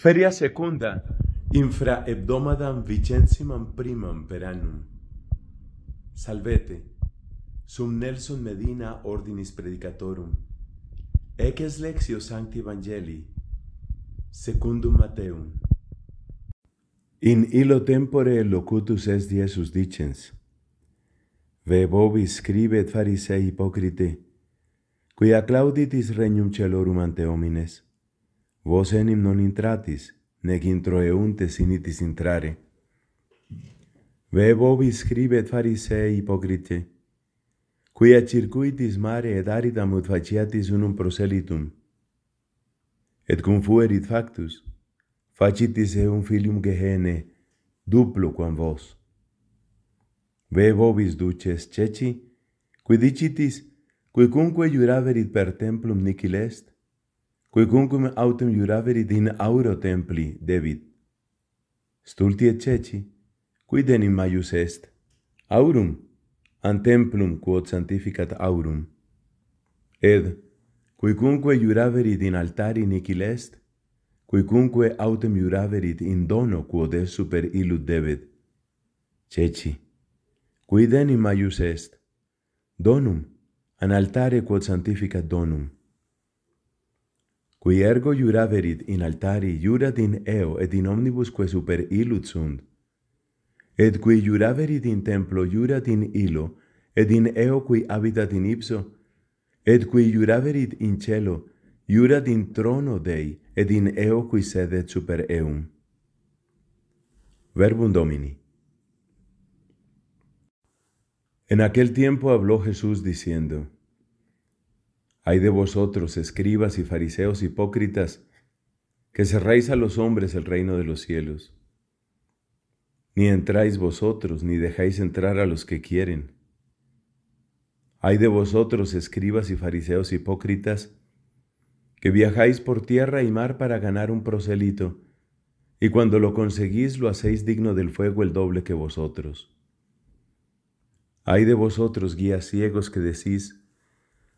Feria secunda, infra hebdomadam vicensimam primam per Salvete, sum Nelson Medina ordinis predicatorum, eques lexio sancti evangelii, secundum Mateum. In illo tempore locutus est Jesus dicens, Ve vobis scribet farisei hipócrite quia clauditis regnum celorum ante homines, vos enim non intratis, nec introeuntes initis intrare. Ve vobis scribet farisee hipocrite, quia circuitis mare et aridam ut faciatis unum proselitum. Et cum fuerit factus, facitis eum filium gehene, duplo quam vos. Ve vobis duces ceci, quidicitis, quicunque iuraverit per templum nicil est, quicunque autem juraveri din auro templi debit. Stulti et ceci, qui denim maius est? Aurum, an templum quod sanctificat aurum. Ed, quicunque juraveri din altari nicil est? Quicunque autem juraveri in dono quod est super illud debit. Ceci, qui denim maius est? Donum, an altare quod sanctificat donum. Qui ergo juraverit in altari jura din eo et in omnibus que super ilut sunt. Et qui juraverit in templo jura din ilo, et in eo qui habitat in ipso, et qui juraverit in celo, jura din trono Dei, et in eo qui sedet super eum. Verbum Domini En aquel tiempo habló Jesús diciendo, Hay de vosotros, escribas y fariseos hipócritas, que cerráis a los hombres el reino de los cielos. Ni entráis vosotros, ni dejáis entrar a los que quieren. Hay de vosotros, escribas y fariseos hipócritas, que viajáis por tierra y mar para ganar un proselito, y cuando lo conseguís lo hacéis digno del fuego el doble que vosotros. Hay de vosotros, guías ciegos, que decís,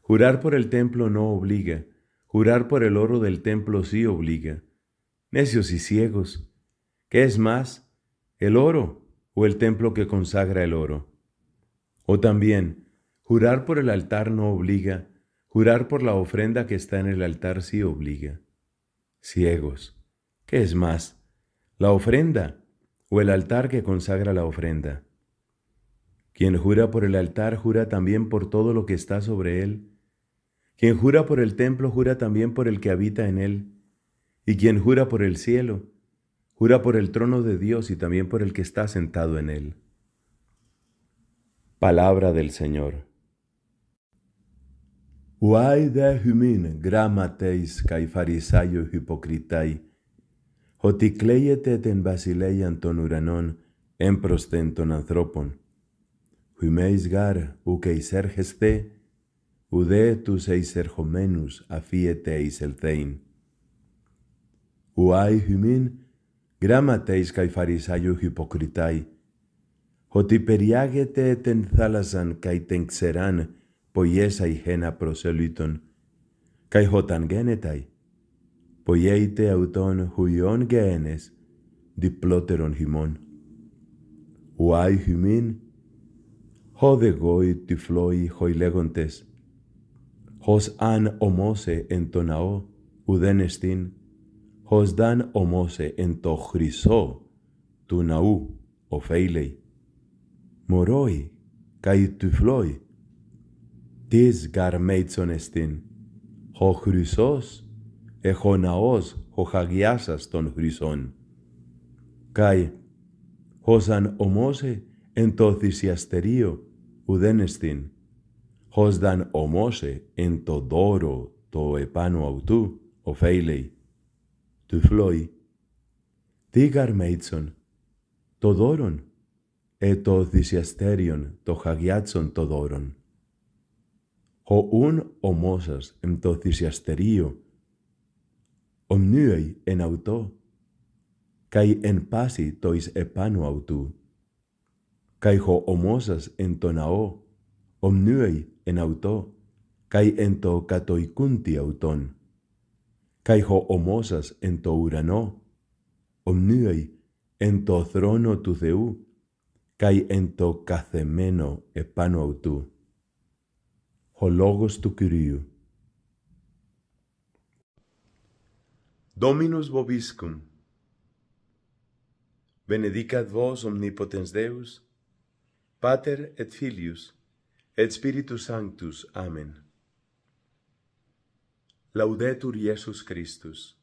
Jurar por el templo no obliga, jurar por el oro del templo sí obliga. Necios y ciegos, ¿qué es más, el oro o el templo que consagra el oro? O también, jurar por el altar no obliga, jurar por la ofrenda que está en el altar sí obliga. Ciegos, ¿qué es más, la ofrenda o el altar que consagra la ofrenda? Quien jura por el altar jura también por todo lo que está sobre él quien jura por el templo, jura también por el que habita en él. Y quien jura por el cielo, jura por el trono de Dios y también por el que está sentado en él. Palabra del Señor. Uai de humin gramateis kai farisaio hipocritai, en ten basileian ton uranon, en prostenton anthropon. Humeis gar, ukeiser geste ουδέ τους ερχομένους αφίεται εις ελθέιν. Ουάι χυμήν γράμματα εις καϊφαρισάγιο υποκριτάι, ότι περιάγεται τεν θάλασσαν καί τεν ξεράν ποιέσα ηχένα προσελήτων, καί χωταν γένεταί, ποιεῖτε αυτον χουιών γένες, διπλότερον χυμών. Ουάι χυμήν, γόι τυφλόι χοηλέγοντες, ὁς αν ομόσε εν το ναό ουδέν εστίν, χως δαν ομόσε εν το χρυσό του ναού οφέιλει. Μωρόι καί τυφλόι, τις γαρμέτσον εστίν, ὁ χρυσός εχω ναός ὁ χαγιάσας των χρυσών. Καί χως αν ομόσε εν το θυσιαστερίο ουδέν εστίν, δαν ὁμὸσε εν το δώρο το επάνω αυτού, ο Φέιλεϊ, του Φλόι. Τι γαρμέιτσον, το δώρον, ε το θυσιαστέριον το χαγιάτσον το δώρον. οὐν ομόσας εν το θυσιαστερίο, ομνύει εν αυτό, καί εν πάση το εις επάνω αυτού, καί χω ομόσας εν το ναό, omnuei en auto, kai en to katoikuntī auton, kai ho omosas en to urano, omnuei en to throno tu Θεού, kai en to καθεμένο epano αυτού. Ο λόγος του Κυρίου. Dominus vobiscum. Benedicat vos omnipotens Deus, Pater et Filius et Spiritus Sanctus. Amen. Laudetur Iesus Christus.